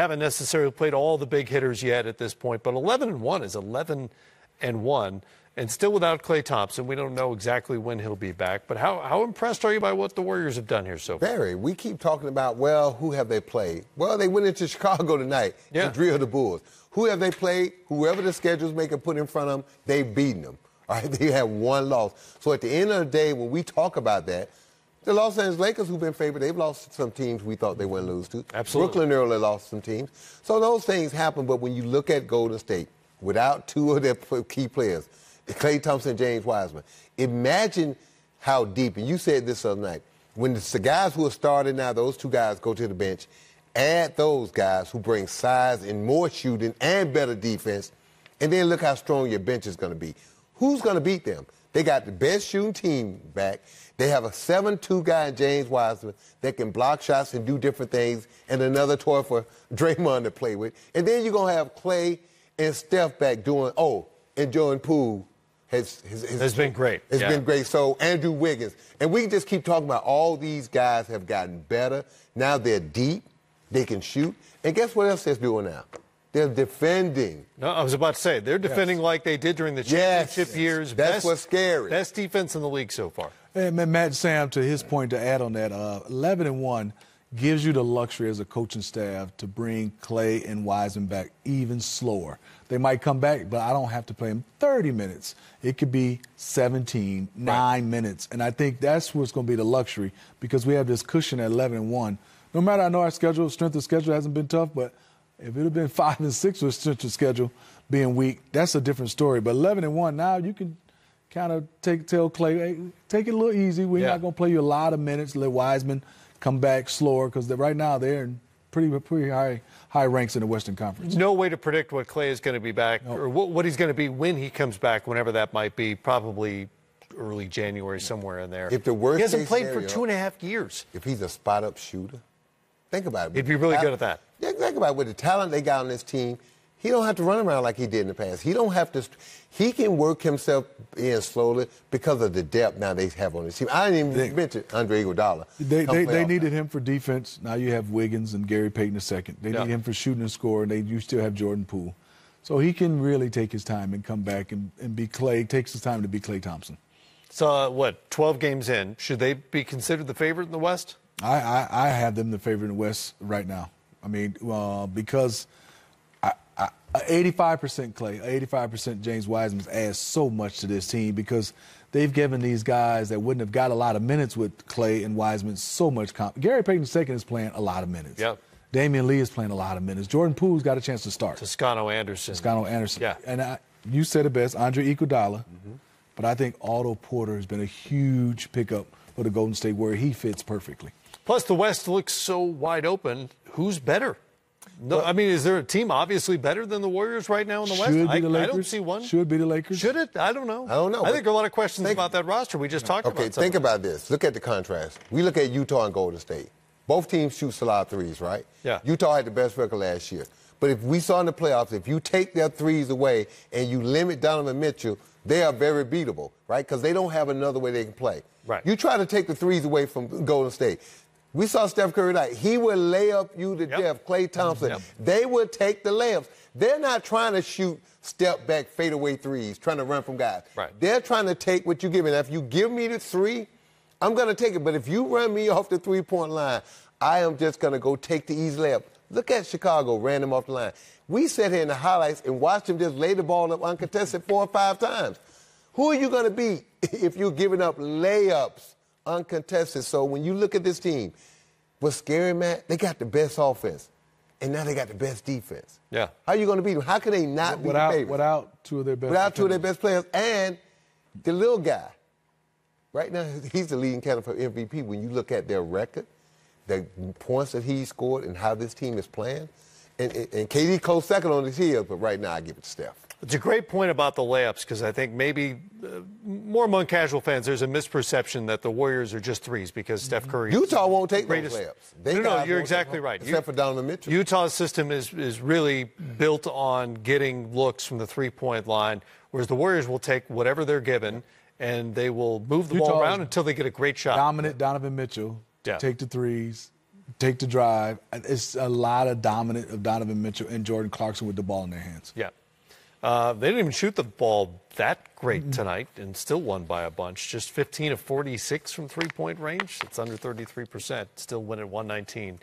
haven't necessarily played all the big hitters yet at this point, but 11 and 1 is 11 and 1. And still without Clay Thompson, we don't know exactly when he'll be back. But how, how impressed are you by what the Warriors have done here so far? Very. we keep talking about, well, who have they played? Well, they went into Chicago tonight yeah. to drill the Bulls. Who have they played? Whoever the schedule's maker put in front of them, they've beaten them. All right, they have one loss. So at the end of the day, when we talk about that, the Los Angeles Lakers, who've been favored, they've lost some teams we thought they wouldn't lose to. Absolutely. Brooklyn early lost some teams. So those things happen, but when you look at Golden State, without two of their key players, Clay Thompson and James Wiseman, imagine how deep, and you said this other night, when the guys who are starting now, those two guys go to the bench, add those guys who bring size and more shooting and better defense, and then look how strong your bench is going to be. Who's going to beat them? They got the best shooting team back. They have a 7-2 guy James Wiseman that can block shots and do different things, and another toy for Draymond to play with. And then you're going to have Clay and Steph back doing, oh, and Jordan Poole has, has, has, has been great. It's yeah. been great. So Andrew Wiggins. And we just keep talking about all these guys have gotten better. Now they're deep. They can shoot. And guess what else they're doing now? They're defending. No, I was about to say they're defending yes. like they did during the championship yes. years. That's best, what's scary. Best defense in the league so far. And Matt Sam, to his point, to add on that, uh, eleven and one gives you the luxury as a coaching staff to bring Clay and Wiseman back even slower. They might come back, but I don't have to play them 30 minutes. It could be 17, right. 9 minutes. And I think that's what's going to be the luxury because we have this cushion at 11 and 1. No matter, I know our schedule, strength of schedule hasn't been tough, but – if it had been five and six with central schedule being weak, that's a different story. But eleven and one now, you can kind of take tell Clay, hey, take it a little easy. We're yeah. not going to play you a lot of minutes. Let Wiseman come back slower because right now they're in pretty pretty high high ranks in the Western Conference. No way to predict what Clay is going to be back nope. or what, what he's going to be when he comes back, whenever that might be. Probably early January, somewhere in there. If the worst, he hasn't played scenario, for two and a half years. If he's a spot up shooter, think about it. He'd be really I, good at that. Yeah, think about it. with the talent they got on this team. He don't have to run around like he did in the past. He don't have to. He can work himself in slowly because of the depth now they have on this team. I didn't even they, mention Andre Iguodala. They they, they needed him for defense. Now you have Wiggins and Gary Payton II. They yeah. need him for shooting and scoring. They you still have Jordan Poole, so he can really take his time and come back and, and be Clay. Takes his time to be Clay Thompson. So uh, what? Twelve games in, should they be considered the favorite in the West? I I, I have them the favorite in the West right now. I mean, uh, because I, I, 85% Clay, 85% James Wiseman adds so much to this team because they've given these guys that wouldn't have got a lot of minutes with Clay and Wiseman so much. Comp- Gary Payton II is playing a lot of minutes. Yep. Damian Lee is playing a lot of minutes. Jordan Poole's got a chance to start. Toscano Anderson. Toscano Anderson. Yeah. And I, you said it best, Andre Iguodala. Mm-hmm. But I think Otto Porter has been a huge pickup for the Golden State where he fits perfectly. Plus, the West looks so wide open. Who's better? No, I mean, is there a team obviously better than the Warriors right now in the West? I, the I, don't see one. Should be the Lakers. Should it? I don't know. I don't know. I think a lot of questions think, about that roster. We just talked okay, about. Okay, think about this. Look at the contrast. We look at Utah and Golden State. Both teams shoot a lot of threes, right? Yeah. Utah had the best record last year. But if we saw in the playoffs, if you take their threes away and you limit Donovan Mitchell, they are very beatable, right? Because they don't have another way they can play. Right. You try to take the threes away from Golden State. We saw Steph Curry tonight. He would lay up you to yep. death. Clay Thompson. Yep. They would take the layups. They're not trying to shoot step back fadeaway threes, trying to run from guys. Right. They're trying to take what you give me. Now, if you give me the three, I'm gonna take it. But if you run me off the three point line, I am just gonna go take the easy layup. Look at Chicago, ran off the line. We sat here in the highlights and watched them just lay the ball up uncontested four or five times. Who are you gonna beat if you're giving up layups? uncontested. So when you look at this team, what's scary, Matt, they got the best offense. And now they got the best defense. Yeah. How are you going to beat them? How can they not without, be the Without two of their best Without two of their best players. And the little guy, right now, he's the leading candidate for MVP. When you look at their record, the points that he scored, and how this team is playing, and, and, and KD close second on his heels, but right now I give it to Steph. It's a great point about the layups because I think maybe uh, more among casual fans, there's a misperception that the Warriors are just threes because Steph mm-hmm. Curry. Utah won't take the those layups. They no, no, you're exactly right. Except for down Mitchell. Utah's system is is really built on getting looks from the three point line, whereas the Warriors will take whatever they're given and they will move the Utah's ball around until they get a great shot. Dominant Donovan Mitchell. Yeah. Take the threes take the drive. It's a lot of dominant of Donovan Mitchell and Jordan Clarkson with the ball in their hands. Yeah. Uh, they didn't even shoot the ball that great tonight and still won by a bunch. Just 15 of 46 from three point range. It's under 33%, still win at 119.